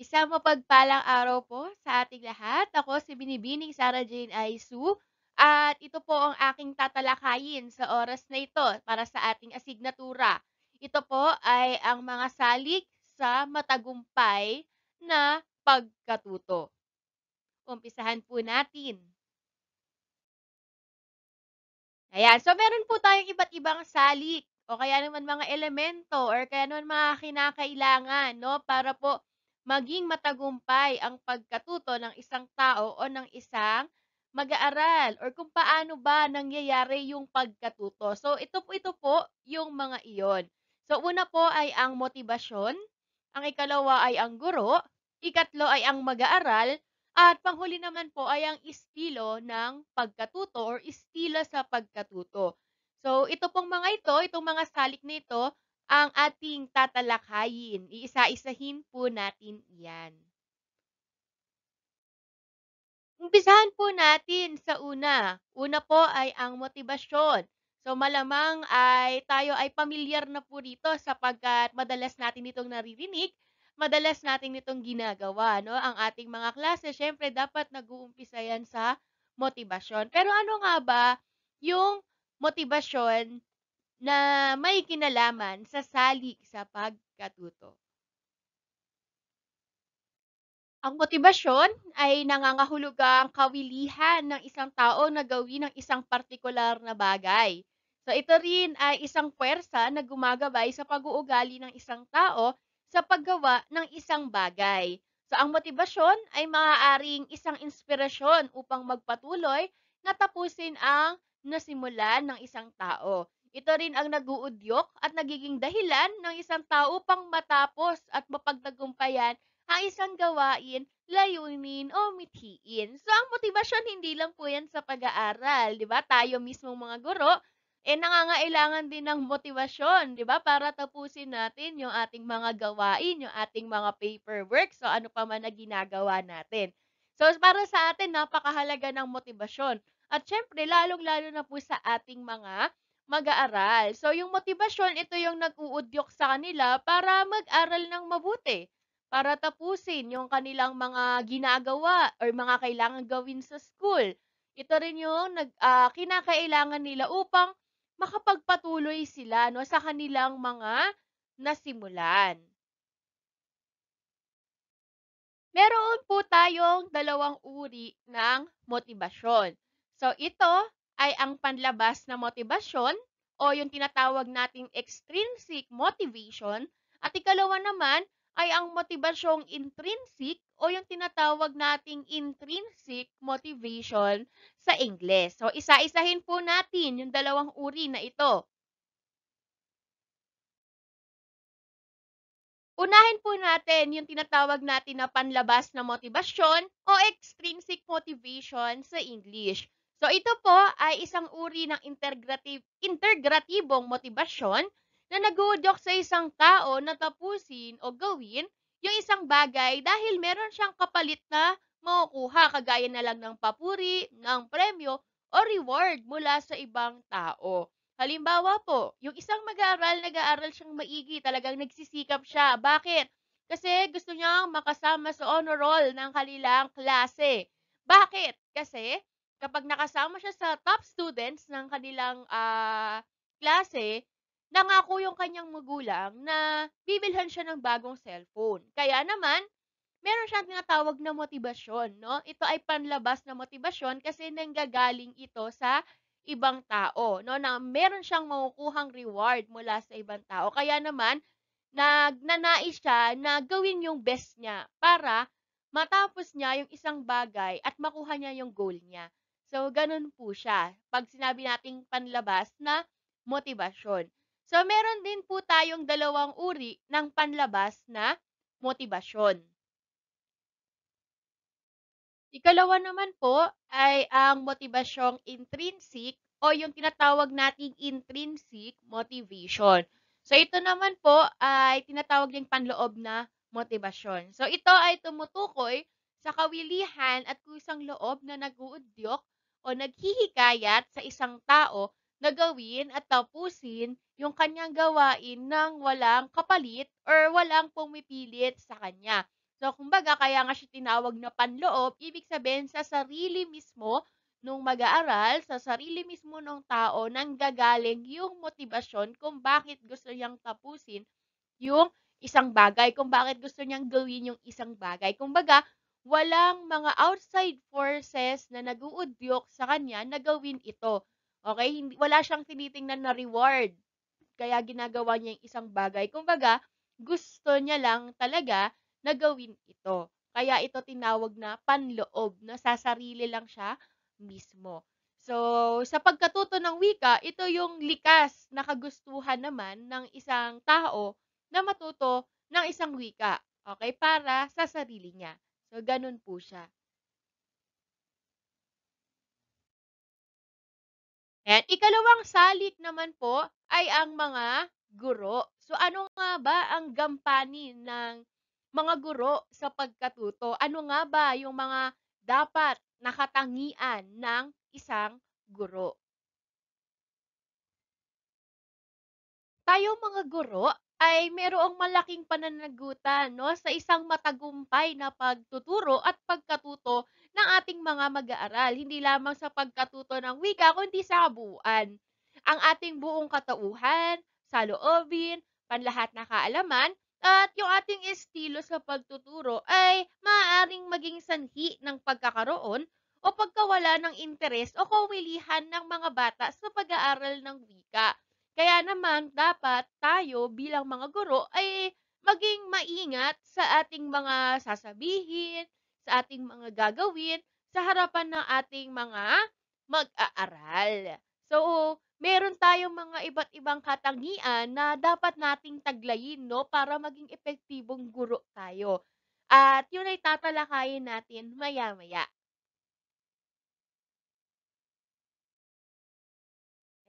Isang mapagpalang araw po sa ating lahat. Ako si Binibining Sarah Jane Aisu at ito po ang aking tatalakayin sa oras na ito para sa ating asignatura. Ito po ay ang mga salik sa matagumpay na pagkatuto. Umpisahan po natin. Ayan, so meron po tayong iba't ibang salik o kaya naman mga elemento or kaya naman mga kinakailangan no para po maging matagumpay ang pagkatuto ng isang tao o ng isang mag-aaral or kung paano ba nangyayari yung pagkatuto. So ito po ito po yung mga iyon. So una po ay ang motibasyon, ang ikalawa ay ang guro, ikatlo ay ang mag-aaral, at panghuli naman po ay ang estilo ng pagkatuto or estilo sa pagkatuto. So ito pong mga ito, itong mga salik nito, ang ating tatalakayin. Iisa-isahin po natin yan. Umpisahan po natin sa una. Una po ay ang motibasyon. So malamang ay tayo ay pamilyar na po dito sapagkat madalas natin itong naririnig, madalas natin itong ginagawa. No? Ang ating mga klase, syempre dapat nag-uumpisa yan sa motibasyon. Pero ano nga ba yung motibasyon na may kinalaman sa sali sa pagkatuto. Ang motibasyon ay nangangahulugang kawilihan ng isang tao na gawin ng isang partikular na bagay. So ito rin ay isang puwersa na gumagabay sa pag-uugali ng isang tao sa paggawa ng isang bagay. So ang motibasyon ay maaaring isang inspirasyon upang magpatuloy na tapusin ang nasimulan ng isang tao. Ito rin ang naguudyok at nagiging dahilan ng isang tao pang matapos at mapagtagumpayan ang isang gawain, layunin o mithiin. So, ang motivasyon hindi lang po yan sa pag-aaral, di ba? Tayo mismong mga guro, eh nangangailangan din ng motivasyon, di ba? Para tapusin natin yung ating mga gawain, yung ating mga paperwork, so ano pa man na ginagawa natin. So, para sa atin, napakahalaga ng motivasyon. At syempre, lalong-lalo na po sa ating mga mag-aaral. So, yung motibasyon, ito yung nag-uudyok sa kanila para mag-aral ng mabuti, para tapusin yung kanilang mga ginagawa or mga kailangan gawin sa school. Ito rin yung nag, uh, kinakailangan nila upang makapagpatuloy sila no, sa kanilang mga nasimulan. Meron po tayong dalawang uri ng motibasyon. So, ito ay ang panlabas na motibasyon o yung tinatawag nating extrinsic motivation at ikalawa naman ay ang motibasyong intrinsic o yung tinatawag nating intrinsic motivation sa Ingles. So, isa-isahin po natin yung dalawang uri na ito. Unahin po natin yung tinatawag natin na panlabas na motivasyon o extrinsic motivation sa English. So ito po ay isang uri ng integrative, integratibong motibasyon na naguudyok sa isang tao na tapusin o gawin yung isang bagay dahil meron siyang kapalit na makukuha kagaya na lang ng papuri, ng premyo, o reward mula sa ibang tao. Halimbawa po, yung isang mag-aaral, nag-aaral siyang maigi, talagang nagsisikap siya. Bakit? Kasi gusto niyang makasama sa honor roll ng kanilang klase. Bakit? Kasi kapag nakasama siya sa top students ng kanilang uh, klase, nangako yung kanyang magulang na bibilhan siya ng bagong cellphone. Kaya naman, meron siyang tinatawag na motibasyon, no? Ito ay panlabas na motibasyon kasi nanggagaling ito sa ibang tao, no? Na meron siyang makukuhang reward mula sa ibang tao. Kaya naman, nagnanais siya na gawin yung best niya para matapos niya yung isang bagay at makuha niya yung goal niya. So, ganun po siya. Pag sinabi nating panlabas na motibasyon. So, meron din po tayong dalawang uri ng panlabas na motibasyon. Ikalawa naman po ay ang motibasyong intrinsic o yung tinatawag nating intrinsic motivation. So, ito naman po ay tinatawag ding panloob na motibasyon. So, ito ay tumutukoy sa kawilihan at kusang loob na nag-uudyok o naghihikayat sa isang tao na gawin at tapusin yung kanyang gawain nang walang kapalit or walang pumipilit sa kanya. So, kumbaga, kaya nga siya tinawag na panloob, ibig sabihin sa sarili mismo nung mag-aaral, sa sarili mismo ng tao nang gagaling yung motibasyon kung bakit gusto niyang tapusin yung isang bagay, kung bakit gusto niyang gawin yung isang bagay. Kumbaga, walang mga outside forces na naguudyok sa kanya na gawin ito. Okay? Hindi, wala siyang tinitingnan na reward. Kaya ginagawa niya yung isang bagay. Kumbaga, gusto niya lang talaga na gawin ito. Kaya ito tinawag na panloob, na sa sarili lang siya mismo. So, sa pagkatuto ng wika, ito yung likas na kagustuhan naman ng isang tao na matuto ng isang wika. Okay? Para sa sarili niya. So, ganun po siya. And ikalawang salik naman po ay ang mga guro. So, ano nga ba ang gampani ng mga guro sa pagkatuto? Ano nga ba yung mga dapat nakatangian ng isang guro? Tayo mga guro, ay mayroong malaking pananagutan no, sa isang matagumpay na pagtuturo at pagkatuto ng ating mga mag-aaral, hindi lamang sa pagkatuto ng wika, kundi sa kabuuan. Ang ating buong katauhan, sa loobin, panlahat na kaalaman, at yung ating estilo sa pagtuturo ay maaaring maging sanhi ng pagkakaroon o pagkawala ng interes o kawilihan ng mga bata sa pag-aaral ng wika. Kaya naman dapat tayo bilang mga guro ay maging maingat sa ating mga sasabihin, sa ating mga gagawin sa harapan ng ating mga mag-aaral. So, meron tayong mga iba't ibang katangian na dapat nating taglayin no para maging epektibong guro tayo. At yun ay tatalakayin natin maya-maya.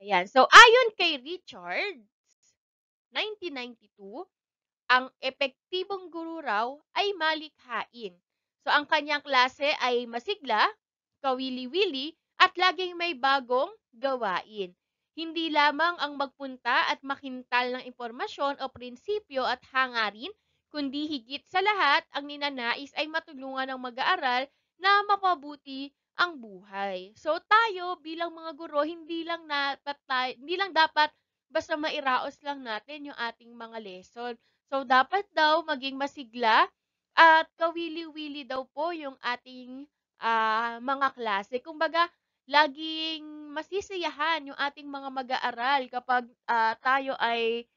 Ayan. So, ayon kay Richards, 1992, ang epektibong guru raw ay malikhain. So, ang kanyang klase ay masigla, kawili-wili, at laging may bagong gawain. Hindi lamang ang magpunta at makintal ng impormasyon o prinsipyo at hangarin, kundi higit sa lahat, ang ninanais ay matulungan ng mag-aaral na mapabuti ang buhay. So tayo bilang mga guro, hindi lang dapat hindi lang dapat basta mairaos lang natin yung ating mga lesson. So dapat daw maging masigla at kawili-wili daw po yung ating uh, mga klase. Kumbaga, laging masisiyahan yung ating mga mag-aaral kapag uh, tayo ay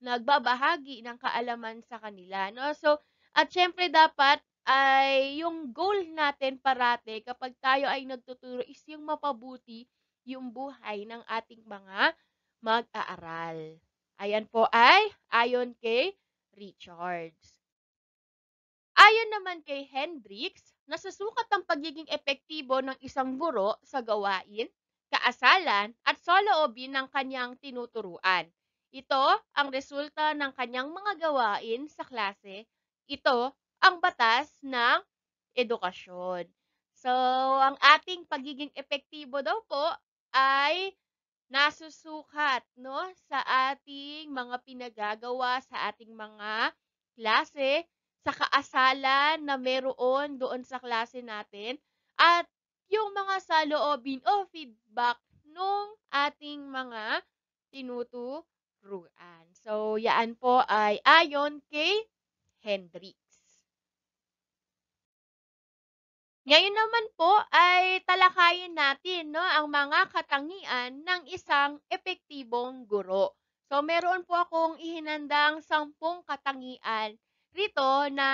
nagbabahagi ng kaalaman sa kanila. No? So, at syempre dapat ay yung goal natin parati kapag tayo ay nagtuturo is yung mapabuti yung buhay ng ating mga mag-aaral. Ayan po ay ayon kay Richards. Ayon naman kay Hendricks, nasusukat ang pagiging epektibo ng isang guro sa gawain, kaasalan at saloobin ng kanyang tinuturuan. Ito ang resulta ng kanyang mga gawain sa klase. Ito ang batas ng edukasyon. So, ang ating pagiging epektibo daw po ay nasusukat no sa ating mga pinagagawa sa ating mga klase sa kaasalan na meron doon sa klase natin at yung mga saloobin o feedback ng ating mga tinuturuan. So, yaan po ay ayon kay Hendrik. Ngayon naman po ay talakayin natin 'no, ang mga katangian ng isang epektibong guro. So meron po akong ihinandang sampung katangian rito na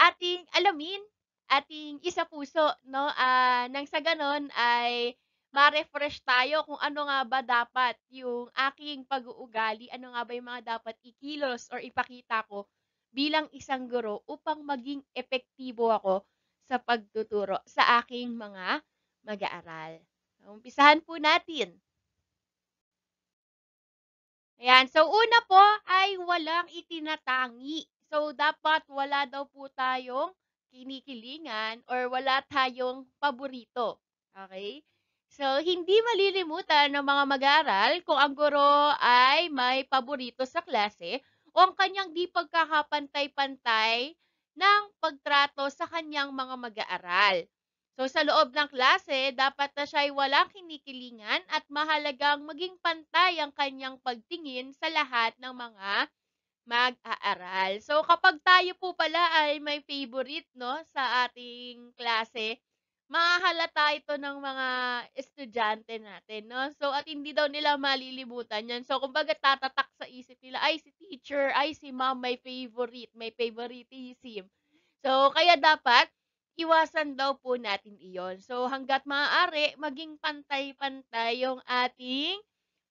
ating alamin, ating isa puso. 'no, ah, nang sa gano'n ay ma-refresh tayo kung ano nga ba dapat yung aking pag-uugali, ano nga ba yung mga dapat ikilos or ipakita ko bilang isang guro upang maging epektibo ako sa pagtuturo sa aking mga mag-aaral. Umpisahan po natin. Ayan. So, una po ay walang itinatangi. So, dapat wala daw po tayong kinikilingan or wala tayong paborito. Okay? So, hindi malilimutan ng mga mag-aaral kung ang guro ay may paborito sa klase o ang kanyang di pagkakapantay-pantay ng pagtrato sa kanyang mga mag-aaral. So sa loob ng klase, dapat na siya ay walang kinikilingan at mahalagang maging pantay ang kanyang pagtingin sa lahat ng mga mag-aaral. So kapag tayo po pala ay may favorite no sa ating klase, mahahalata ito ng mga estudyante natin, no? So, at hindi daw nila malilibutan yan. So, kumbaga tatatak sa isip nila, ay, si teacher, ay, si ma'am, my favorite, my favoritism. So, kaya dapat, iwasan daw po natin iyon. So, hanggat maaari, maging pantay-pantay yung ating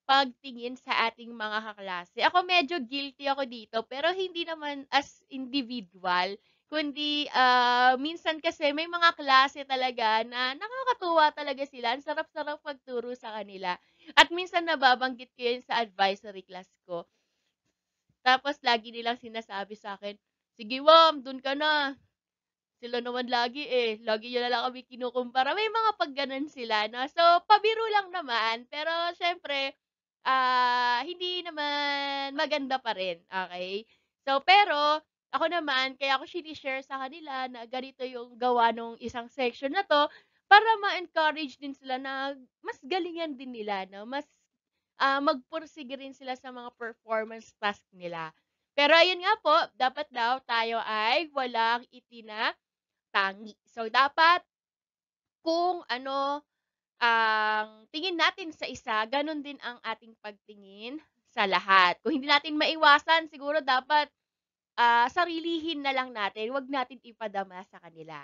pagtingin sa ating mga kaklase. Ako medyo guilty ako dito, pero hindi naman as individual kundi uh, minsan kasi may mga klase talaga na nakakatuwa talaga sila. Ang sarap-sarap magturo sa kanila. At minsan nababanggit ko yun sa advisory class ko. Tapos lagi nilang sinasabi sa akin, sige ma'am, dun ka na. Sila naman lagi eh. Lagi yun na lang kami kinukumpara. May mga pagganan sila. No? So, pabiro lang naman. Pero, syempre, uh, hindi naman maganda pa rin. Okay? So, pero, ako naman, kaya ako sinishare sa kanila na ganito yung gawa nung isang section na to para ma-encourage din sila na mas galingan din nila, no? mas uh, magpursige rin sila sa mga performance task nila. Pero ayun nga po, dapat daw tayo ay walang itina tangi. So, dapat kung ano ang uh, tingin natin sa isa, ganun din ang ating pagtingin sa lahat. Kung hindi natin maiwasan, siguro dapat ah, sarilihin na lang natin, wag natin ipadama sa kanila.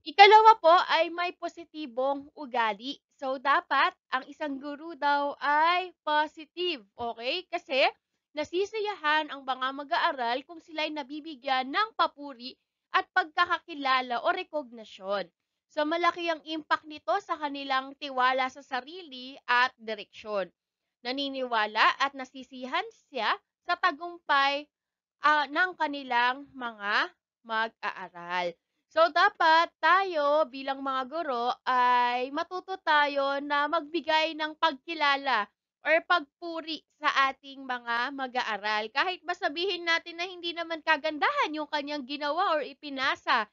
Ikalawa po ay may positibong ugali. So, dapat ang isang guru daw ay positive. Okay? Kasi nasisiyahan ang mga mag-aaral kung sila'y nabibigyan ng papuri at pagkakakilala o recognition. So, malaki ang impact nito sa kanilang tiwala sa sarili at direksyon naniniwala at nasisihan siya sa tagumpay uh, ng kanilang mga mag-aaral. So, dapat tayo bilang mga guro ay matuto tayo na magbigay ng pagkilala or pagpuri sa ating mga mag-aaral. Kahit masabihin natin na hindi naman kagandahan yung kanyang ginawa or ipinasa,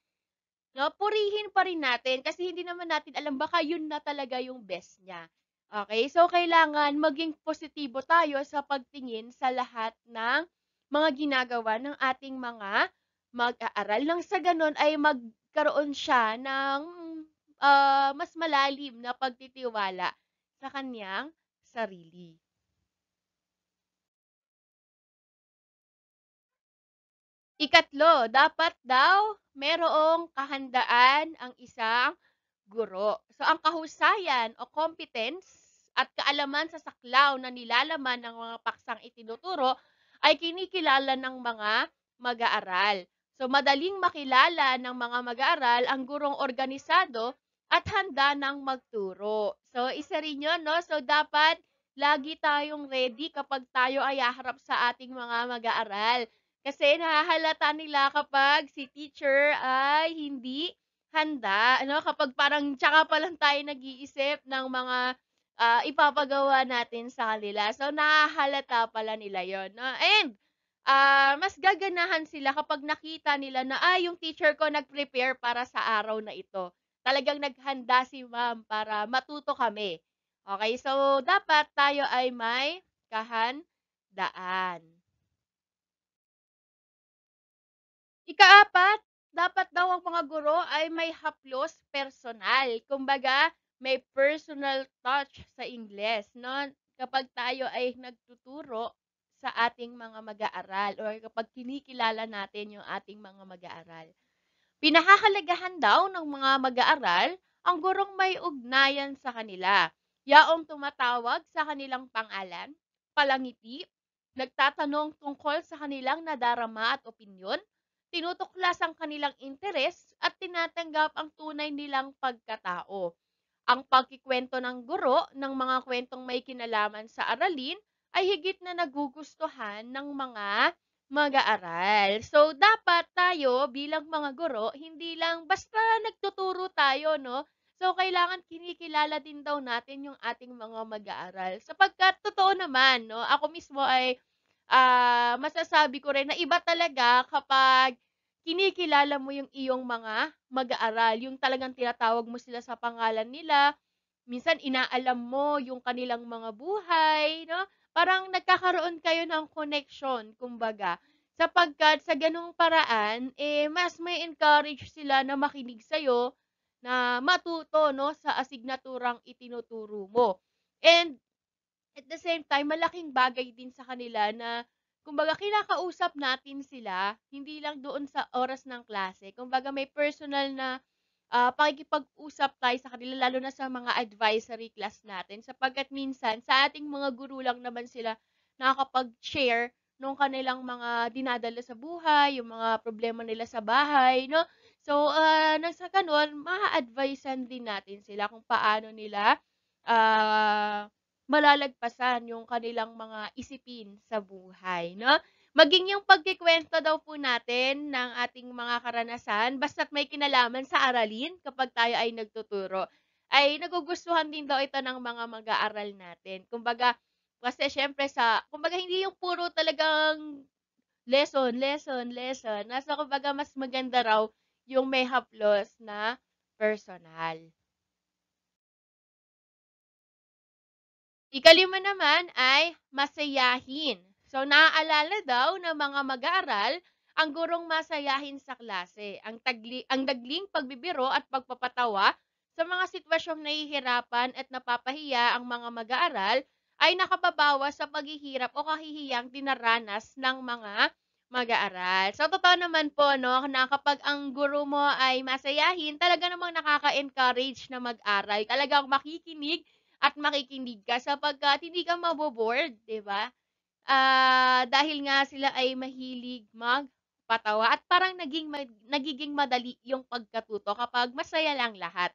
no, purihin pa rin natin kasi hindi naman natin alam baka yun na talaga yung best niya. Okay, so kailangan maging positibo tayo sa pagtingin sa lahat ng mga ginagawa ng ating mga mag-aaral nang sa gano'n ay magkaroon siya ng, ah, mas malalim na pagtitiwala sa kaniyang sarili. Ikatlo, dapat daw mayroong kahandaan ang isang guro. So, ang kahusayan o competence at kaalaman sa saklaw na nilalaman ng mga paksang itinuturo ay kinikilala ng mga mag-aaral. So, madaling makilala ng mga mag-aaral ang gurong organisado at handa ng magturo. So, isa rin yun, no? So, dapat lagi tayong ready kapag tayo ay harap sa ating mga mag-aaral. Kasi nahahalata nila kapag si teacher ay hindi handa ano kapag parang tsaka pa lang tayo nag-iisip ng mga ah, ipapagawa natin sa kanila. So nahahalata pala nila 'yon. No? And ah, mas gaganahan sila kapag nakita nila na ah, yung teacher ko nag-prepare para sa araw na ito. Talagang naghanda si ma'am para matuto kami. Okay, so dapat tayo ay may kahandaan. Ikaapat, dapat daw ang mga guro ay may haplos personal. Kumbaga, may personal touch sa Ingles, no? Kapag tayo ay nagtuturo sa ating mga mag-aaral o kapag kinikilala natin yung ating mga mag-aaral. Pinahahalagahan daw ng mga mag-aaral ang gurong may ugnayan sa kanila. Yaong tumatawag sa kanilang pangalan, palangiti, nagtatanong tungkol sa kanilang nadarama at opinyon, tinutuklas ang kanilang interes at tinatanggap ang tunay nilang pagkatao. Ang pagkikwento ng guro ng mga kwentong may kinalaman sa aralin ay higit na nagugustuhan ng mga mag-aaral. So, dapat tayo bilang mga guro, hindi lang basta nagtuturo tayo, no? So, kailangan kinikilala din daw natin yung ating mga mag-aaral. Sapagkat, totoo naman, no? Ako mismo ay ah, masasabi ko rin na iba talaga kapag kinikilala mo yung iyong mga mag-aaral, yung talagang tinatawag mo sila sa pangalan nila, minsan inaalam mo yung kanilang mga buhay, no? Parang nagkakaroon kayo ng connection, kumbaga. Sapagkat sa ganung paraan, eh, mas may encourage sila na makinig sa'yo, na matuto no sa asignaturang itinuturo mo. And at the same time, malaking bagay din sa kanila na kumbaga kinakausap natin sila, hindi lang doon sa oras ng klase. Kumbaga may personal na uh, pakikipag-usap tayo sa kanila, lalo na sa mga advisory class natin. Sapagkat minsan, sa ating mga guru lang naman sila nakakapag-share nung kanilang mga dinadala sa buhay, yung mga problema nila sa bahay, no? So, uh, ah, nang sa ganun, maa-advisean din natin sila kung paano nila uh, malalagpasan yung kanilang mga isipin sa buhay, no? Maging yung pagkikwento daw po natin ng ating mga karanasan, basta't may kinalaman sa aralin kapag tayo ay nagtuturo, ay nagugustuhan din daw ito ng mga mag-aaral natin. Kumbaga, kasi syempre sa, kumbaga hindi yung puro talagang lesson, lesson, lesson. Nasa kumbaga mas maganda raw yung may haplos na personal. Ikalima naman ay masayahin. So, naaalala daw ng mga mag-aaral ang gurong masayahin sa klase, ang, tagli, ang dagling pagbibiro at pagpapatawa sa mga sitwasyong nahihirapan at napapahiya ang mga mag-aaral ay nakababawas sa paghihirap o kahihiyang dinaranas ng mga mag-aaral. So, totoo naman po, no, na kapag ang guru mo ay masayahin, talaga namang nakaka-encourage na mag-aral. Talagang makikinig at makikinig ka sapagkat hindi ka mabobored, di ba? Uh, dahil nga sila ay mahilig magpatawa at parang naging, nagiging madali yung pagkatuto kapag masaya lang lahat.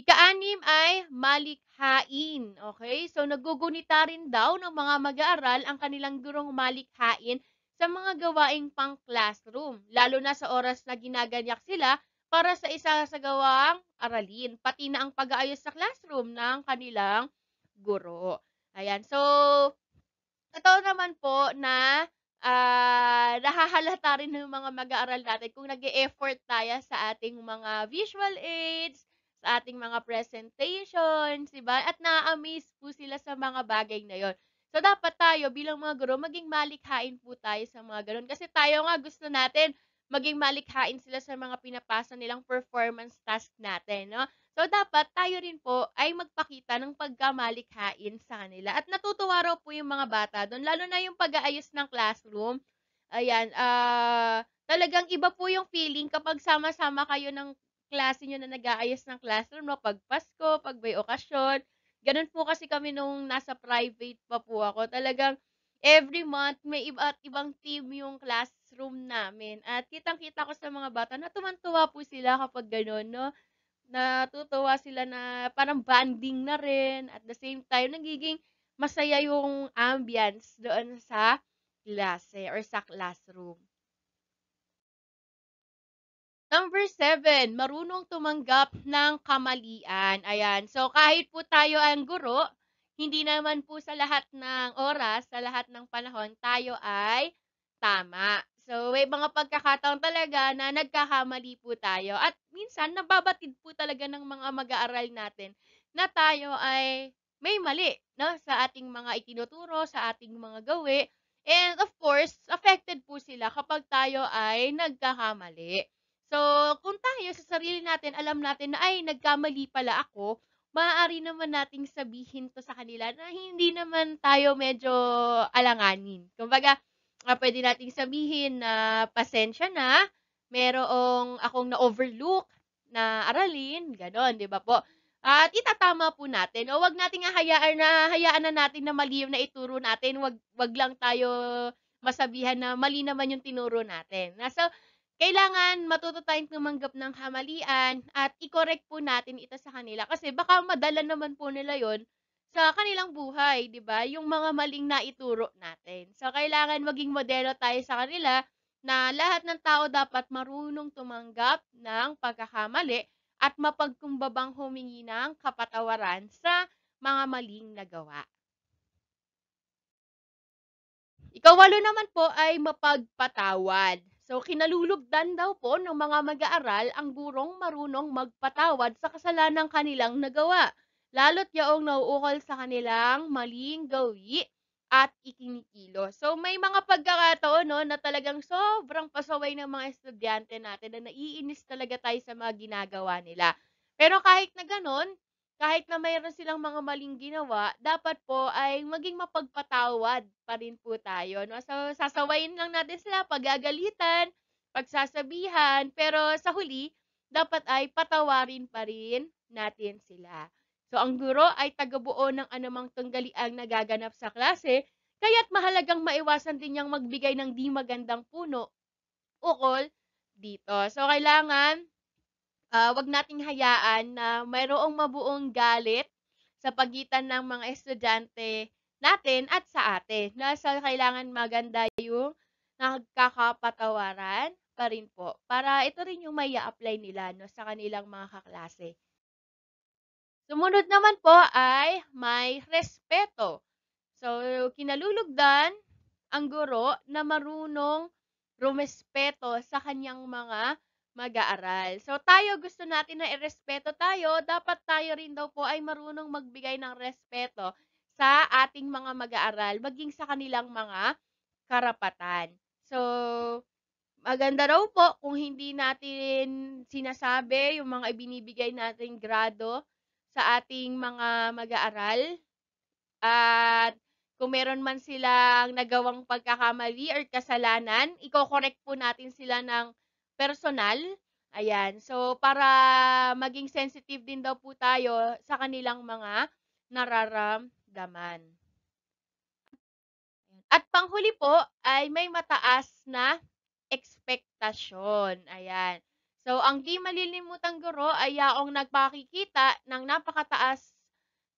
Ika-anim ay malikhain. Okay? So, nagugunita rin daw ng mga mag-aaral ang kanilang gurong malikhain sa mga gawaing pang-classroom, lalo na sa oras na ginaganyak sila para sa isa sa gawang aralin, pati na ang pag-aayos sa classroom ng kanilang guro. Ayan, so, totoo naman po na uh, nahahalata rin ng mga mag-aaral natin kung nag effort tayo sa ating mga visual aids, sa ating mga presentations, diba? At na-amaze po sila sa mga bagay na yon. So, dapat tayo bilang mga guro, maging malikhain po tayo sa mga ganun. Kasi tayo nga gusto natin maging malikhain sila sa mga pinapasa nilang performance task natin, no? So, dapat tayo rin po ay magpakita ng pagkamalikhain sa kanila. At natutuwa raw po yung mga bata doon, lalo na yung pag-aayos ng classroom. Ayan, uh, talagang iba po yung feeling kapag sama-sama kayo ng klase nyo na nag-aayos ng classroom, no? Pag Pasko, pag may okasyon. Ganun po kasi kami nung nasa private pa po ako. Talagang every month may iba't ibang team yung class classroom namin. At kitang-kita ko sa mga bata na tumantuwa po sila kapag gano'n, no? Natutuwa sila na parang bonding na rin. At the same time, nagiging masaya yung ambience doon sa klase or sa classroom. Number seven, marunong tumanggap ng kamalian. Ayan. So, kahit po tayo ang guro, hindi naman po sa lahat ng oras, sa lahat ng panahon, tayo ay tama. So, may mga pagkakataon talaga na nagkakamali po tayo. At minsan, nababatid po talaga ng mga mag-aaral natin na tayo ay may mali no? sa ating mga itinuturo, sa ating mga gawi. And of course, affected po sila kapag tayo ay nagkakamali. So, kung tayo sa sarili natin, alam natin na ay nagkamali pala ako, maaari naman nating sabihin to sa kanila na hindi naman tayo medyo alanganin. Kumbaga, ah, pwede nating sabihin na pasensya na, merong akong na-overlook na aralin, ganon, di ba po? At itatama po natin. O wag nating hayaan na hayaan na natin na mali yung naituro natin. Wag wag lang tayo masabihan na mali naman yung tinuro natin. So, kailangan matuto tayong tumanggap ng kamalian at i-correct po natin ito sa kanila kasi baka madala naman po nila yon sa kanilang buhay, 'di ba? Yung mga maling naituro natin. So kailangan maging modelo tayo sa kanila na lahat ng tao dapat marunong tumanggap ng pagkakamali at mapagkumbabang humingi ng kapatawaran sa mga maling nagawa. Ikawalo naman po ay mapagpatawad. So, kinalulugdan daw po ng mga mag-aaral ang gurong marunong magpatawad sa kasalanang kanilang nagawa lalo't yaong nauukol sa kanilang maling gawi at ikinikilo. So, may mga pagkakataon no, na talagang sobrang pasaway ng mga estudyante natin na naiinis talaga tayo sa mga ginagawa nila. Pero kahit na ganun, kahit na mayroon silang mga maling ginawa, dapat po ay maging mapagpatawad pa rin po tayo. No? So, sasawayin lang natin sila, pagagalitan, pagsasabihan, pero sa huli, dapat ay patawarin pa rin natin sila. So ang guro ay tagabuo ng anumang tunggaliang nagaganap sa klase, kaya't mahalagang maiwasan din niyang magbigay ng di magandang puno, ukol, dito. So kailangan, uh, wag nating hayaan na mayroong mabuong galit sa pagitan ng mga estudyante natin at sa atin. Nasa kailangan maganda yung nagkakapatawaran pa rin po. Para ito rin yung may apply nila no, sa kanilang mga kaklase. Sumunod naman po ay may respeto. So, kinalulugdan ang guro na marunong rumespeto sa kanyang mga mag-aaral. So, tayo gusto natin na irespeto tayo. Dapat tayo rin daw po ay marunong magbigay ng respeto sa ating mga mag-aaral, maging sa kanilang mga karapatan. So, maganda raw po kung hindi natin sinasabi yung mga ibinibigay nating grado sa ating mga mag-aaral. At kung meron man silang nagawang pagkakamali or kasalanan, i-correct po natin sila ng personal. Ayan. So, para maging sensitive din daw po tayo sa kanilang mga nararamdaman. At panghuli po ay may mataas na expectation. Ayan. So, ang Di Malilimutang Guro ay yaong nagpakikita ng napakataas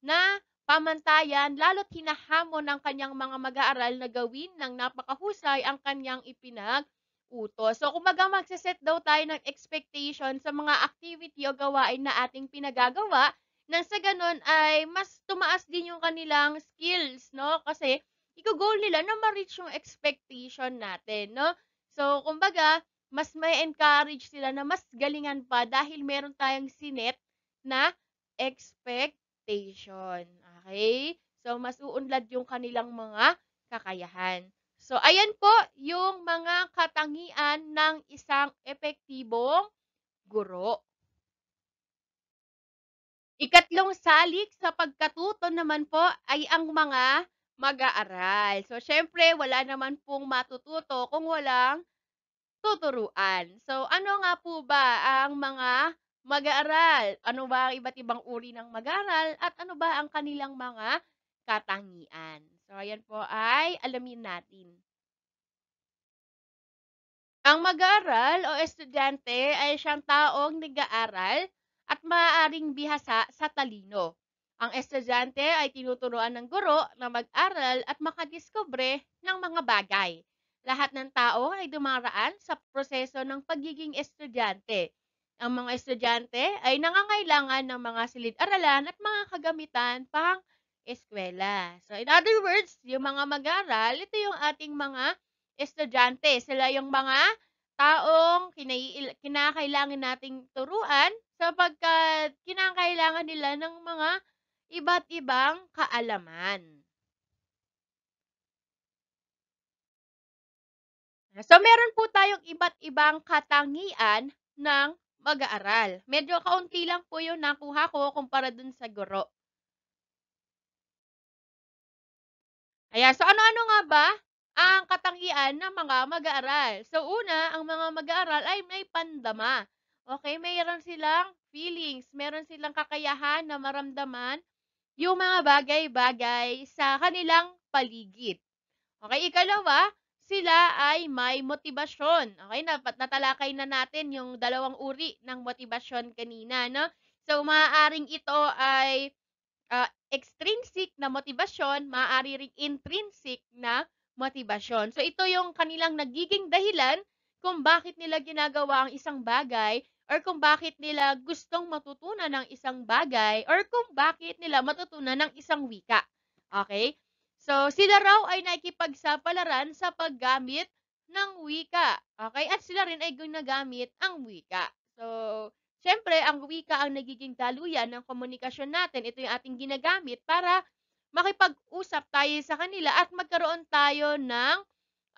na pamantayan lalo't hinahamon ng kanyang mga mag-aaral na gawin ng napakahusay ang kanyang ipinag utos. So, kumaga magsiset daw tayo ng expectation sa mga activity o gawain na ating pinagagawa nang sa ganun ay mas tumaas din yung kanilang skills, no? Kasi, i-goal nila na ma-reach yung expectation natin, no? So, kumbaga, mas may encourage sila na mas galingan pa dahil meron tayong sinet na expectation. Okay? So, mas uunlad yung kanilang mga kakayahan. So, ayan po yung mga katangian ng isang epektibong guro. Ikatlong salik sa pagkatuto naman po ay ang mga mag-aaral. So, syempre, wala naman pong matututo kung walang tuturuan. So, ano nga po ba ang mga mag-aaral? Ano ba ang iba't ibang uri ng mag-aaral? At ano ba ang kanilang mga katangian? So, ayan po ay alamin natin. Ang mag-aaral o estudyante ay siyang taong nag-aaral at maaaring bihasa sa talino. Ang estudyante ay tinuturuan ng guro na mag-aral at makadiskubre ng mga bagay. Lahat ng tao ay dumaraan sa proseso ng pagiging estudyante. Ang mga estudyante ay nangangailangan ng mga silid-aralan at mga kagamitan pang eskwela. So, in other words, yung mga mag-aaral, ito yung ating mga estudyante. Sila yung mga taong kinakailangan nating turuan sapagkat kinakailangan nila ng mga iba't ibang kaalaman. So, meron po tayong iba't ibang katangian ng mag-aaral. Medyo kaunti lang po yung nakuha ko kumpara dun sa guro. Ayan, so ano-ano nga ba ang katangian ng mga mag-aaral? So, una, ang mga mag-aaral ay may pandama. Okay, mayroon silang feelings, mayroon silang kakayahan na maramdaman yung mga bagay-bagay sa kanilang paligid. Okay, ikalawa, sila ay may motibasyon. Okay, dapat natalakay na natin yung dalawang uri ng motibasyon kanina, no? So, maaaring ito ay uh, extrinsic na motibasyon, maaari ring intrinsic na motibasyon. So, ito yung kanilang nagiging dahilan kung bakit nila ginagawa ang isang bagay or kung bakit nila gustong matutunan ng isang bagay or kung bakit nila matutunan ng isang wika. Okay? So, sila raw ay nakikipagsapalaran sa paggamit ng wika. Okay? At sila rin ay ginagamit ang wika. So, syempre, ang wika ang nagiging daluyan ng komunikasyon natin. Ito yung ating ginagamit para makipag-usap tayo sa kanila at magkaroon tayo ng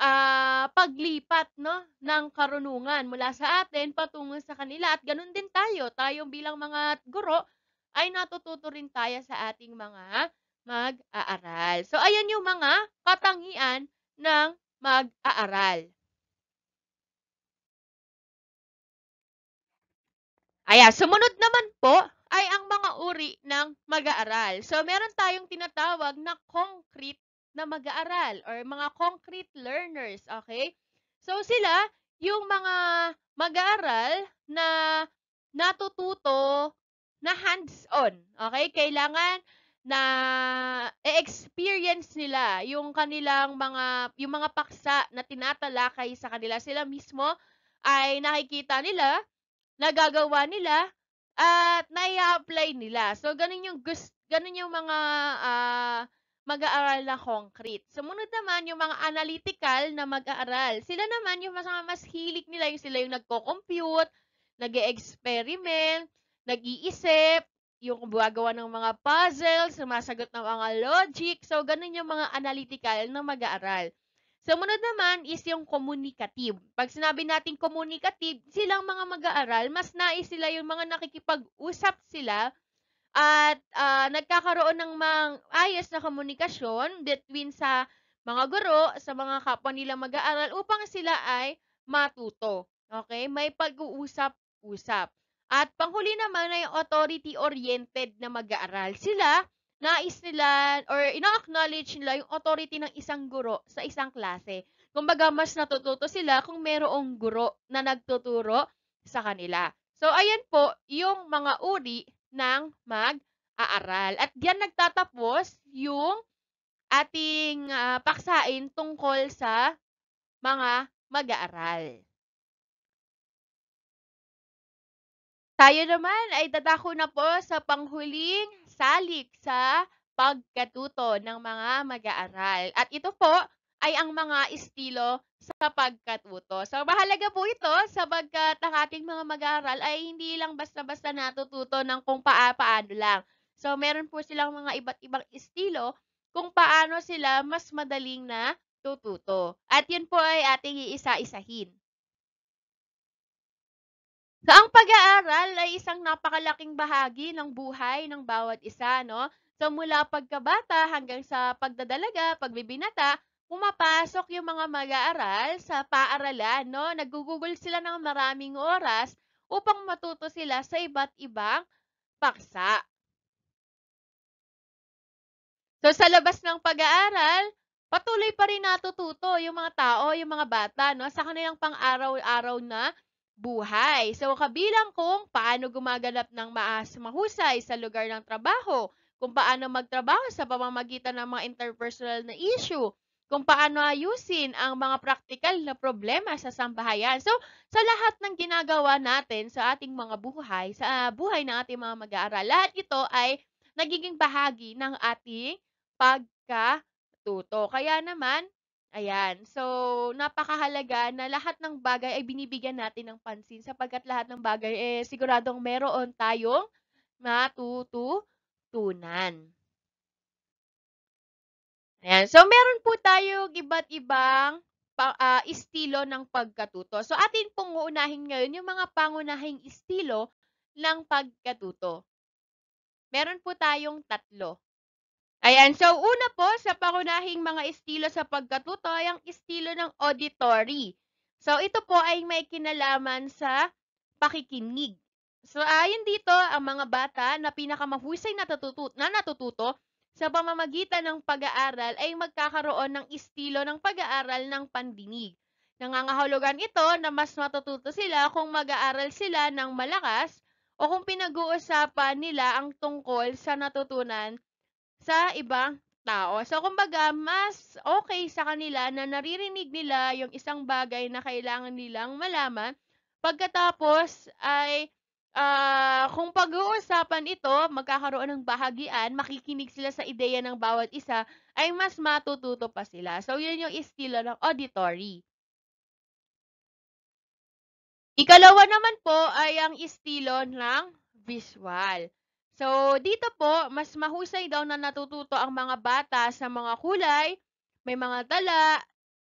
uh, paglipat no ng karunungan mula sa atin patungo sa kanila at ganun din tayo tayong bilang mga guro ay natututo rin tayo sa ating mga mag-aaral. So, ayan yung mga katangian ng mag-aaral. Ayan, sumunod naman po ay ang mga uri ng mag-aaral. So, meron tayong tinatawag na concrete na mag-aaral or mga concrete learners, okay? So, sila, yung mga mag-aaral na natututo na hands-on, okay? Kailangan na experience nila yung kanilang mga yung mga paksa na tinatalakay sa kanila sila mismo ay nakikita nila, nagagawa nila at nai-apply nila. So ganun yung gusto, ganun yung mga uh, mag-aaral na concrete. Sumunod naman yung mga analytical na mag-aaral. Sila naman yung mas, mas hilig nila yung sila yung nagko-compute, nag-experiment, nag-iisip, yung gumagawa ng mga puzzles, sumasagot ng mga logic. So, ganun yung mga analytical na mag-aaral. Sumunod naman is yung communicative. Pag sinabi natin communicative, silang mga mag-aaral, mas nais sila yung mga nakikipag-usap sila at uh, nagkakaroon ng mga ayos na komunikasyon between sa mga guro, sa mga kapwa nila mag-aaral upang sila ay matuto. Okay? May pag-uusap-usap. At panghuli naman ay authority-oriented na mag-aaral. Sila, nais nila or ina-acknowledge nila yung authority ng isang guro sa isang klase. Kumbaga, mas natututo sila kung merong guro na nagtuturo sa kanila. So, ayan po yung mga uri ng mag-aaral. At diyan nagtatapos yung ating uh, paksain tungkol sa mga mag-aaral. Tayo naman ay dadako na po sa panghuling salik sa pagkatuto ng mga mag-aaral. At ito po ay ang mga estilo sa pagkatuto. So, mahalaga po ito sabagkat ang ating mga mag-aaral ay hindi lang basta-basta natututo ng kung paano lang. So, meron po silang mga iba't ibang estilo kung paano sila mas madaling na tututo. At yun po ay ating iisa-isahin. So, ang pag-aaral ay isang napakalaking bahagi ng buhay ng bawat isa, no? So, mula pagkabata hanggang sa pagdadalaga, pagbibinata, pumapasok yung mga mag-aaral sa paaralan, no? Nagugugol sila ng maraming oras upang matuto sila sa iba't ibang paksa. So, sa labas ng pag-aaral, patuloy pa rin natututo yung mga tao, yung mga bata, no? Sa kanilang pang-araw-araw na buhay. So, kabilang kung paano gumaganap ng maas mahusay sa lugar ng trabaho, kung paano magtrabaho sa pamamagitan ng mga interpersonal na issue, kung paano ayusin ang mga praktikal na problema sa sambahayan. So, sa lahat ng ginagawa natin sa ating mga buhay, sa ah, buhay ng ating mga mag-aaral, lahat ito ay nagiging bahagi ng ating pagkatuto. Kaya naman, Ayan. So, napakahalaga na lahat ng bagay ay binibigyan natin ng pansin sapagkat lahat ng bagay eh siguradong meron tayong matututunan. Ayan. So, meron po tayong iba't ibang uh, estilo ng pagkatuto. So, atin pong uunahin ngayon yung mga pangunahing estilo ng pagkatuto. Meron po tayong tatlo. Ayan, so una po sa pangunahing mga estilo sa pagkatuto ay ang estilo ng auditory. So ito po ay may kinalaman sa pakikinig. So ayon dito, ang mga bata na pinakamahusay natututo, na natututo sa pamamagitan ng pag-aaral ay magkakaroon ng estilo ng pag-aaral ng pandinig. Nangangahulugan ito na mas matututo sila kung mag-aaral sila ng malakas o kung pinag-uusapan nila ang tungkol sa natutunan sa ibang tao. So, kumbaga, mas okay sa kanila na naririnig nila yung isang bagay na kailangan nilang malaman. Pagkatapos ay uh, kung pag-uusapan ito, magkakaroon ng bahagian, makikinig sila sa ideya ng bawat isa, ay mas matututo pa sila. So, yun yung estilo ng auditory. Ikalawa naman po ay ang estilo ng visual. So, dito po, mas mahusay daw na natututo ang mga bata sa mga kulay, may mga tala,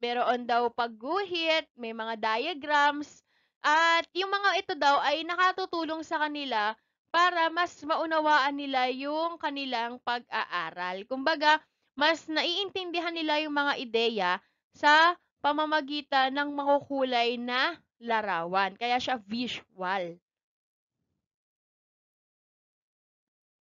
meron daw pagguhit, may mga diagrams, at yung mga ito daw ay nakatutulong sa kanila para mas maunawaan nila yung kanilang pag-aaral. Kumbaga, mas naiintindihan nila yung mga ideya sa pamamagitan ng makukulay na larawan. Kaya siya visual.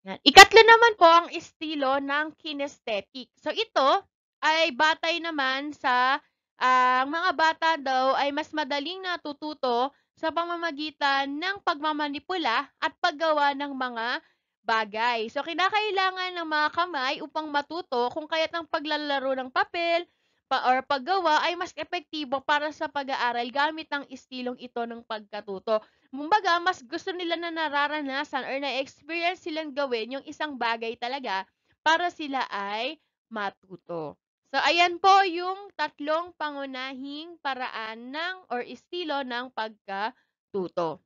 Yan. Ikatlo naman po ang estilo ng kinesthetic. So ito ay batay naman sa ang uh, mga bata daw ay mas madaling natututo sa pamamagitan ng pagmamanipula at paggawa ng mga bagay. So, kinakailangan ng mga kamay upang matuto kung kaya't ang paglalaro ng papel pa or paggawa ay mas epektibo para sa pag-aaral gamit ang estilong ito ng pagkatuto. Kumbaga, mas gusto nila na nararanasan or na-experience silang gawin yung isang bagay talaga para sila ay matuto. So, ayan po yung tatlong pangunahing paraan ng or estilo ng pagkatuto.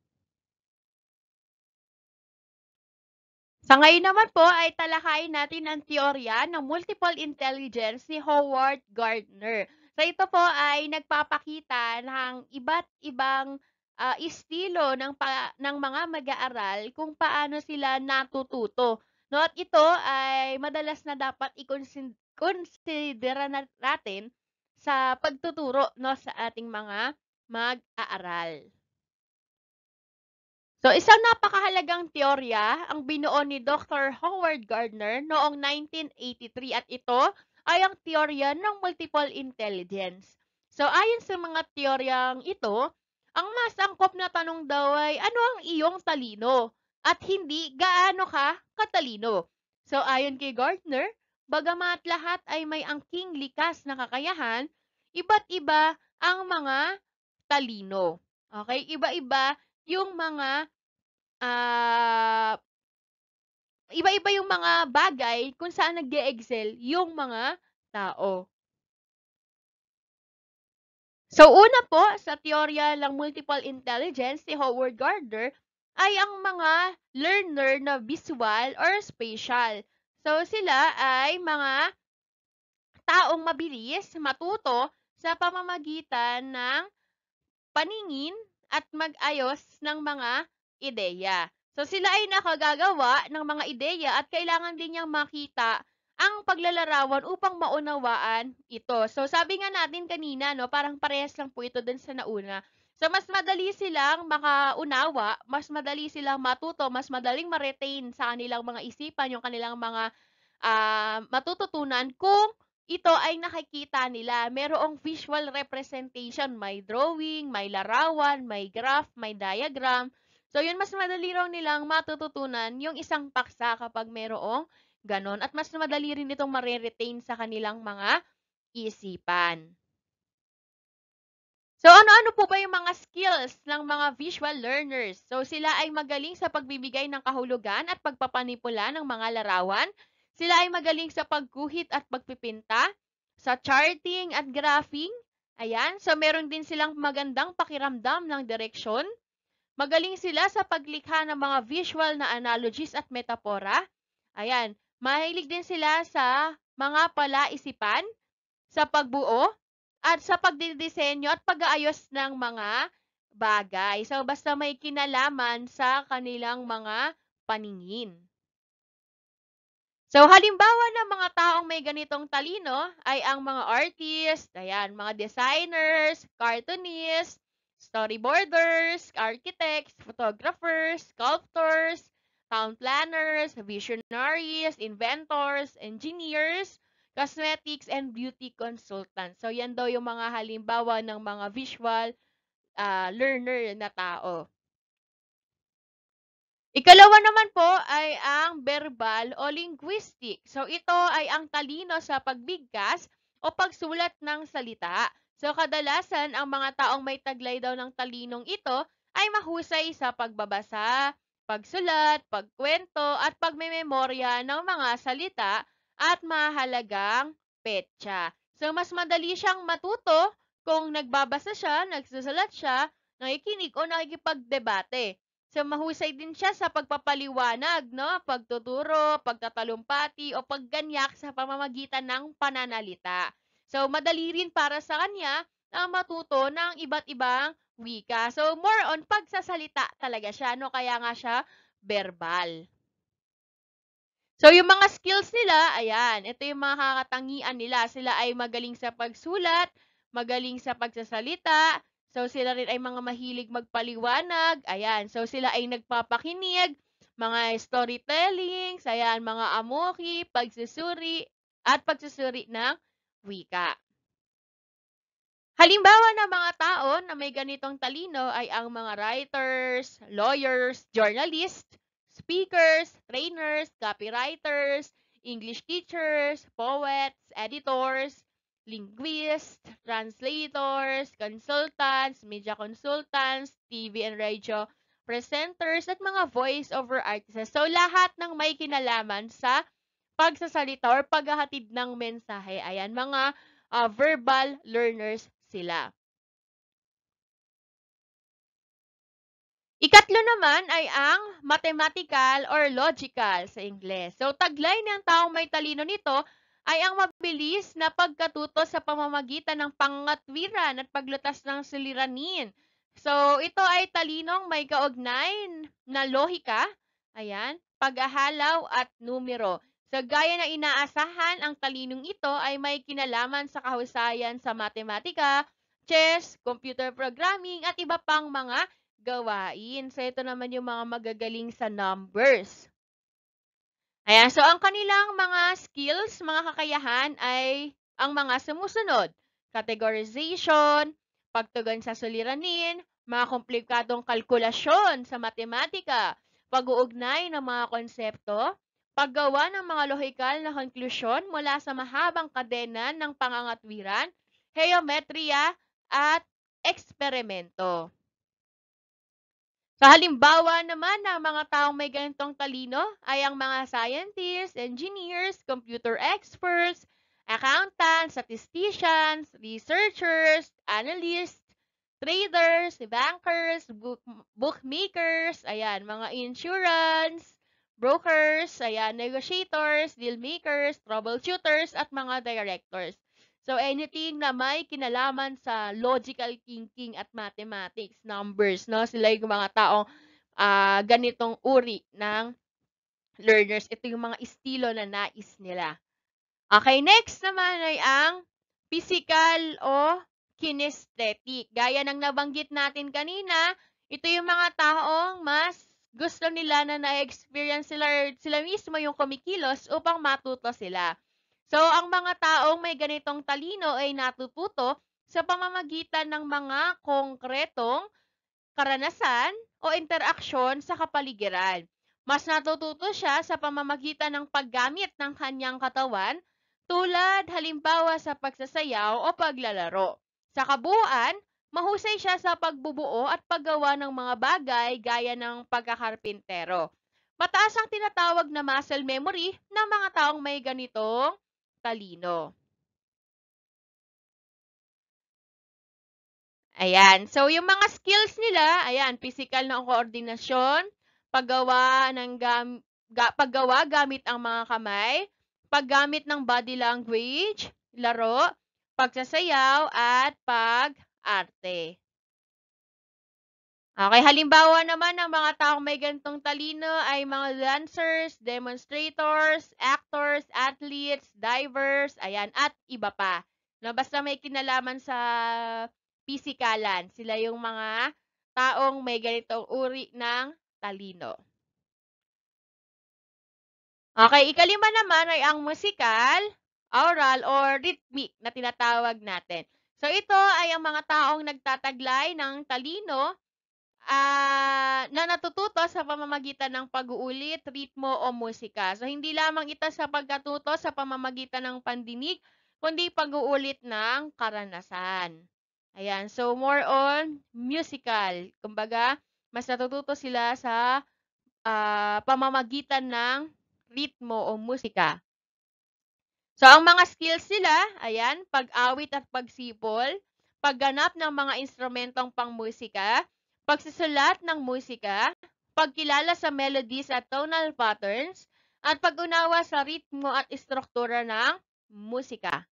Sa ngayon naman po ay talakayin natin ang teorya ng multiple intelligence ni Howard Gardner. So, ito po ay nagpapakita ng iba't ibang ah, estilo ng pa ng mga mag-aaral kung paano sila natututo. No, at ito ay madalas na dapat i-consider natin sa pagtuturo no sa ating mga mag-aaral. So, isang napakahalagang teorya ang binuo ni Dr. Howard Gardner noong 1983 at ito ay ang teorya ng multiple intelligence. So, ayon sa mga teoryang ito, ang mas angkop na tanong daw ay ano ang iyong talino at hindi gaano ka katalino. So ayon kay Gardner, bagamat lahat ay may angking likas na kakayahan, iba't iba ang mga talino. Okay? Iba-iba yung mga uh, iba-iba yung mga bagay kung saan nag excel yung mga tao. So una po sa teorya ng multiple intelligence ni Howard Gardner ay ang mga learner na visual or spatial. So sila ay mga taong mabilis matuto sa pamamagitan ng paningin at mag-ayos ng mga ideya. So sila ay nakagagawa ng mga ideya at kailangan din niyang makita ang paglalarawan upang maunawaan ito. So, sabi nga natin kanina, no, parang parehas lang po ito dun sa nauna. So, mas madali silang makaunawa, mas madali silang matuto, mas madaling ma-retain sa kanilang mga isipan, yung kanilang mga uh, matututunan kung ito ay nakikita nila. Merong visual representation, may drawing, may larawan, may graph, may diagram. So, yun mas madali raw nilang matututunan yung isang paksa kapag merong Ganon. At mas madali rin itong mare-retain sa kanilang mga isipan. So, ano-ano po ba yung mga skills ng mga visual learners? So, sila ay magaling sa pagbibigay ng kahulugan at pagpapanipula ng mga larawan. Sila ay magaling sa pagguhit at pagpipinta, sa charting at graphing. Ayan, so meron din silang magandang pakiramdam ng direksyon. Magaling sila sa paglikha ng mga visual na analogies at metapora. Ayan, Mahilig din sila sa mga palaisipan, sa pagbuo, at sa pagdidisenyo at pag-aayos ng mga bagay. So, basta may kinalaman sa kanilang mga paningin. So, halimbawa ng mga taong may ganitong talino ay ang mga artist, ayan, mga designers, cartoonists, storyboarders, architects, photographers, sculptors, town planners, visionaries, inventors, engineers, cosmetics, and beauty consultants. So, yan daw yung mga halimbawa ng mga visual uh, learner na tao. Ikalawa naman po ay ang verbal o linguistic. So, ito ay ang talino sa pagbigkas o pagsulat ng salita. So, kadalasan, ang mga taong may taglay daw ng talinong ito ay mahusay sa pagbabasa, pagsulat, pagkwento, at pagmemorya ng mga salita at mahalagang petsa. So, mas madali siyang matuto kung nagbabasa siya, nagsusulat siya, nakikinig o nakikipagdebate. So, mahusay din siya sa pagpapaliwanag, no? pagtuturo, pagtatalumpati, o pagganyak sa pamamagitan ng pananalita. So, madali rin para sa kanya na matuto ng iba't ibang wika. So, more on pagsasalita talaga siya. No? Kaya nga siya verbal. So, yung mga skills nila, ayan, ito yung mga kakatangian nila. Sila ay magaling sa pagsulat, magaling sa pagsasalita, so sila rin ay mga mahilig magpaliwanag, ayan, so sila ay nagpapakinig, mga storytelling, ayan, mga amoki, pagsusuri, at pagsusuri ng wika. Halimbawa na mga tao na may ganitong talino ay ang mga writers, lawyers, journalists, speakers, trainers, copywriters, English teachers, poets, editors, linguists, translators, consultants, media consultants, TV and radio presenters, at mga voice-over artists. So, lahat ng may kinalaman sa pagsasalita or paghahatid ng mensahe. Ayan, mga uh, verbal learners sila. Ikatlo naman ay ang mathematical or logical sa Ingles. So, taglay ng taong may talino nito ay ang mabilis na pagkatuto sa pamamagitan ng pangatwiran at paglutas ng siliranin. So, ito ay talinong may kaugnay na lohika, ayan, pag-ahalaw at numero. Sa so, gaya na inaasahan, ang talinong ito ay may kinalaman sa kahusayan sa matematika, chess, computer programming, at iba pang mga gawain. So, ito naman yung mga magagaling sa numbers. Ayan, so ang kanilang mga skills, mga kakayahan ay ang mga sumusunod. Categorization, pagtugon sa suliranin, mga komplikadong kalkulasyon sa matematika, pag-uugnay ng mga konsepto, paggawa ng mga lohikal na konklusyon mula sa mahabang kadena ng pangangatwiran, heometriya, at eksperimento. Sa halimbawa naman ng mga taong may ganitong talino ay ang mga scientists, engineers, computer experts, accountants, statisticians, researchers, analysts, traders, bankers, book, bookmakers, ayan, mga insurance, brokers, ayan, negotiators, deal makers, troubleshooters, at mga directors. So, anything na may kinalaman sa logical thinking at mathematics, numbers, no? Sila yung mga taong uh, ganitong uri ng learners. Ito yung mga estilo na nais nila. Okay, next naman ay ang physical o kinesthetic. Gaya ng nabanggit natin kanina, ito yung mga taong mas gusto nila na na-experience sila sila mismo yung kumikilos upang matuto sila. So, ang mga taong may ganitong talino ay natututo sa pamamagitan ng mga konkretong karanasan o interaksyon sa kapaligiran. Mas natututo siya sa pamamagitan ng paggamit ng kanyang katawan tulad halimbawa sa pagsasayaw o paglalaro. Sa kabuuan, Mahusay siya sa pagbubuo at paggawa ng mga bagay gaya ng pagkakarpintero. Mataas ang tinatawag na muscle memory ng mga taong may ganitong talino. Ayan. So, yung mga skills nila, ayan, physical na koordinasyon, paggawa ng gam, ga, paggawa gamit ang mga kamay, paggamit ng body language, laro, pagsasayaw, at pag arte? Okay, halimbawa naman ng mga taong may ganitong talino ay mga dancers, demonstrators, actors, athletes, divers, ayan, at iba pa. No, basta may kinalaman sa pisikalan, sila yung mga taong may ganitong uri ng talino. Okay, ikalima naman ay ang musical, oral, or rhythmic na tinatawag natin. So ito ay ang mga taong nagtataglay ng talino uh, na natututo sa pamamagitan ng pag-uulit, ritmo o musika. So hindi lamang ito sa pagkatuto sa pamamagitan ng pandinig, kundi pag-uulit ng karanasan. Ayan, so more on musical. Kumbaga, mas natututo sila sa uh, pamamagitan ng ritmo o musika. So, ang mga skills nila, ayan, pag-awit at pagsipol, pagganap ng mga instrumentong pangmusika, pagsusulat ng musika, pagkilala sa melodies at tonal patterns, at pag-unawa sa ritmo at istruktura ng musika.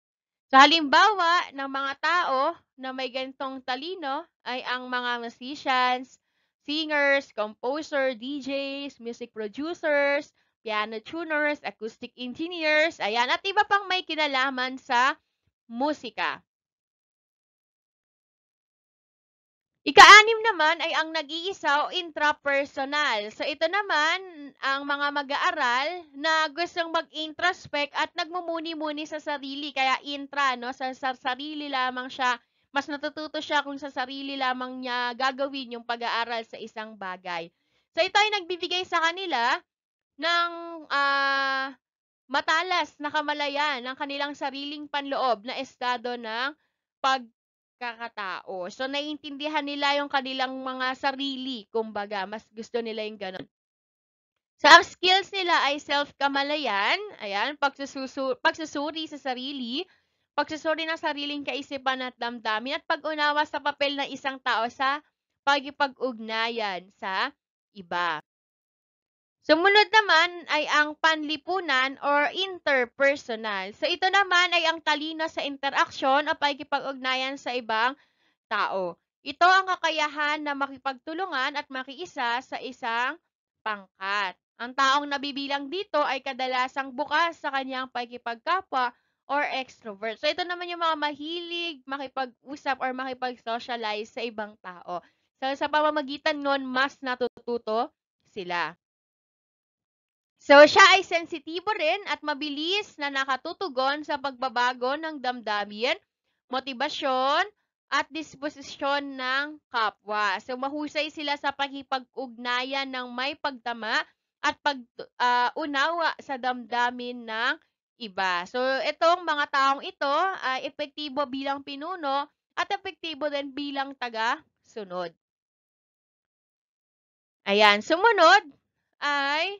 So, halimbawa ng mga tao na may ganitong talino ay ang mga musicians, singers, composer, DJs, music producers, piano tuners, acoustic engineers, ayan, at iba pang may kinalaman sa musika. Ika-anim naman ay ang nag-iisa o intrapersonal. So ito naman ang mga mag-aaral na gustong mag-introspect at nagmumuni-muni sa sarili. Kaya intra, no? Sa, sa sarili lamang siya. Mas natututo siya kung sa sarili lamang niya gagawin yung pag-aaral sa isang bagay. So ito ay nagbibigay sa kanila ng, ah, matalas na kamalayan ng kanilang sariling panloob na estado ng pagkakatao. So, naiintindihan nila yung kanilang mga sarili, kumbaga, mas gusto nila yung ganun. Soft skills nila ay self-kamalayan, ayan, pagsususu- pagsusuri sa sarili, pagsusuri ng sariling kaisipan at damdamin, at pag-unawa sa papel ng isang tao sa pagipag-ugnayan sa iba. Sumunod naman ay ang panlipunan or interpersonal. So ito naman ay ang talino sa interaksyon o pakikipag-ugnayan sa ibang tao. Ito ang kakayahan na makipagtulungan at makiisa sa isang pangkat. Ang taong nabibilang dito ay kadalasang bukas sa kanyang pakikipagkapwa or extrovert. So ito naman yung mga mahilig makipag-usap or makipag-socialize sa ibang tao. So sa pamamagitan nun, mas natututo sila. So, siya ay sensitibo rin at mabilis na nakatutugon sa pagbabago ng damdamin, motibasyon, at disposisyon ng kapwa. So, mahusay sila sa pakipag-ugnayan ng may pagtama at pag-unawa uh, sa damdamin ng iba. So, itong mga taong ito, uh, epektibo bilang pinuno at epektibo din bilang taga-sunod. Ayan, sumunod ay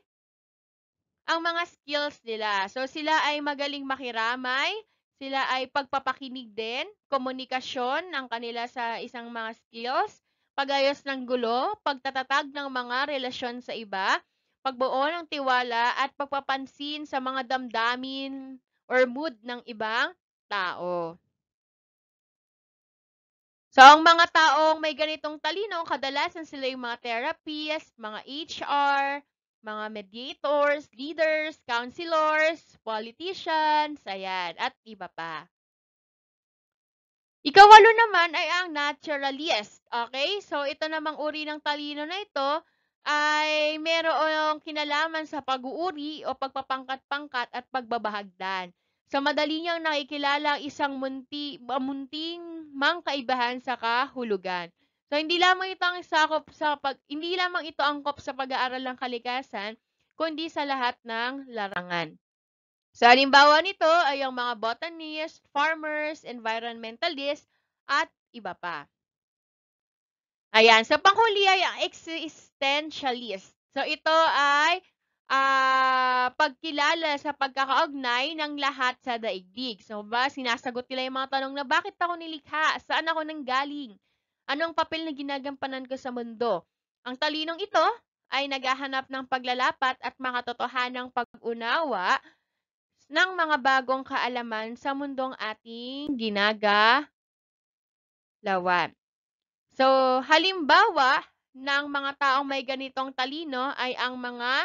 ang mga skills nila. So, sila ay magaling makiramay, sila ay pagpapakinig din, komunikasyon ang kanila sa isang mga skills, pagayos ng gulo, pagtatatag ng mga relasyon sa iba, pagbuo ng tiwala at pagpapansin sa mga damdamin or mood ng ibang tao. So, ang mga taong may ganitong talino, kadalasan sila yung mga therapists, mga HR, mga mediators, leaders, counselors, politicians, ayan, at iba pa. Ikawalo naman ay ang naturalist. Okay? So, ito namang uri ng talino na ito ay merong kinalaman sa pag-uuri o pagpapangkat-pangkat at pagbabahagdan. Sa so, madali niyang nakikilala ang isang munti, munting mangkaibahan sa kahulugan. So, hindi lamang ito ang sakop sa pag, hindi lamang ito angkop sa pag-aaral ng kalikasan, kundi sa lahat ng larangan. So, halimbawa nito ay ang mga botanists, farmers, environmentalists, at iba pa. Ayan, sa so, panghuli ay ang existentialist. So, ito ay uh, pagkilala sa pagkakaugnay ng lahat sa daigdig. So, ba, sinasagot nila yung mga tanong na bakit ako nilikha? Saan ako nanggaling? Ano ang papel na ginagampanan ko sa mundo? Ang talinong ito ay naghahanap ng paglalapat at makatotohanang pag-unawa ng mga bagong kaalaman sa mundong ating ginagalawan. So, halimbawa ng mga taong may ganitong talino ay ang mga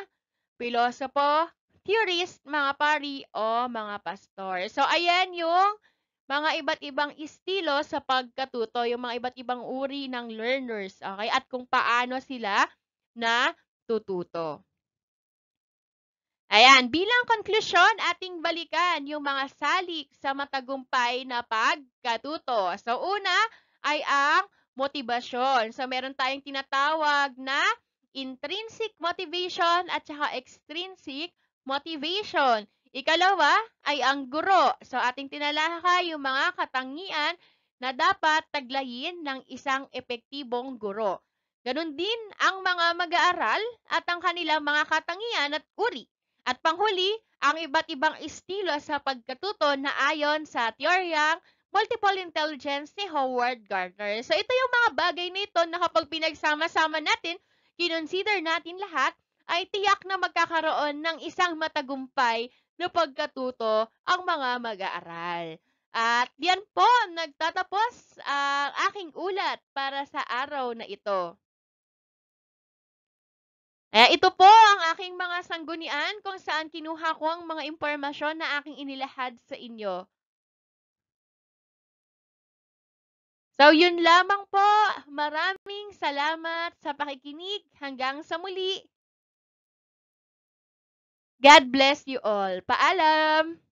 pilosopo, theorist, mga pari o mga pastor. So, ayan yung mga iba't ibang estilo sa pagkatuto, yung mga iba't ibang uri ng learners, okay? At kung paano sila na tututo. Ayan, bilang conclusion, ating balikan yung mga salik sa matagumpay na pagkatuto. So una ay ang motivasyon. So meron tayong tinatawag na intrinsic motivation at saka extrinsic motivation. Ikalawa ay ang guro. So ating tinalakay yung mga katangian na dapat taglayin ng isang epektibong guro. Ganon din ang mga mag-aaral at ang kanilang mga katangian at uri. At panghuli, ang iba't ibang estilo sa pagkatuto na ayon sa teoryang multiple intelligence ni Howard Gardner. So ito yung mga bagay nito na kapag pinagsama-sama natin, kinonsider natin lahat, ay tiyak na magkakaroon ng isang matagumpay na pagkatuto ang mga mag-aaral. At yan po, nagtatapos ang aking ulat para sa araw na ito. Eh, ito po ang aking mga sanggunian kung saan kinuha ko ang mga impormasyon na aking inilahad sa inyo. So, yun lamang po. Maraming salamat sa pakikinig. Hanggang sa muli. God bless you all. Paalam!